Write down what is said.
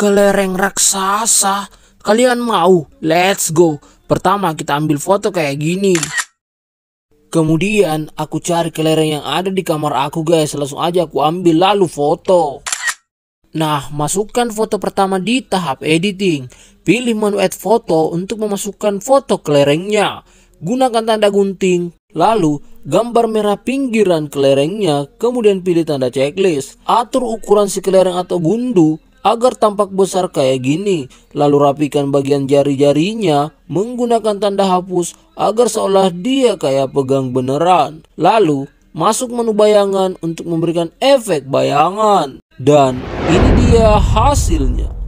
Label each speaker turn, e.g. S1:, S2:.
S1: ke lereng raksasa. Kalian mau? Let's go. Pertama kita ambil foto kayak gini. Kemudian aku cari kelereng yang ada di kamar aku guys. Langsung aja aku ambil lalu foto. Nah, masukkan foto pertama di tahap editing. Pilih menu add foto untuk memasukkan foto kelerengnya. Gunakan tanda gunting, lalu gambar merah pinggiran kelerengnya, kemudian pilih tanda checklist. Atur ukuran si kelereng atau gundu, agar tampak besar kayak gini. Lalu rapikan bagian jari-jarinya menggunakan tanda hapus agar seolah dia kayak pegang beneran. Lalu masuk menu bayangan untuk memberikan efek bayangan. Dan ini dia hasilnya.